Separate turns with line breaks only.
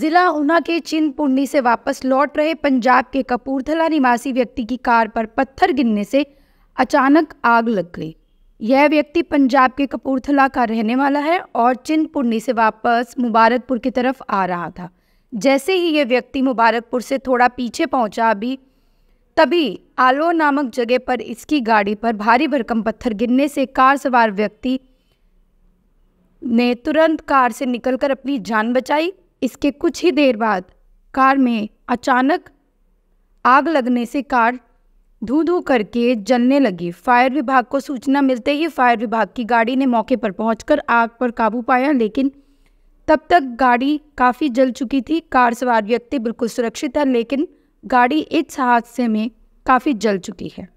जिला ऊना के चिंतपुर्णी से वापस लौट रहे पंजाब के कपूरथला निवासी व्यक्ति की कार पर पत्थर गिरने से अचानक आग लग गई यह व्यक्ति पंजाब के कपूरथला का रहने वाला है और चिंतपुर्णी से वापस मुबारकपुर की तरफ आ रहा था जैसे ही यह व्यक्ति मुबारकपुर से थोड़ा पीछे पहुंचा अभी तभी आलो नामक जगह पर इसकी गाड़ी पर भारी भरकम पत्थर गिरने से कार सवार व्यक्ति ने तुरंत कार से निकलकर अपनी जान बचाई इसके कुछ ही देर बाद कार में अचानक आग लगने से कार धू धू करके जलने लगी फायर विभाग को सूचना मिलते ही फायर विभाग की गाड़ी ने मौके पर पहुंचकर आग पर काबू पाया लेकिन तब तक गाड़ी काफ़ी जल चुकी थी कार सवार व्यक्ति बिल्कुल सुरक्षित है लेकिन गाड़ी इस हादसे में काफ़ी जल चुकी है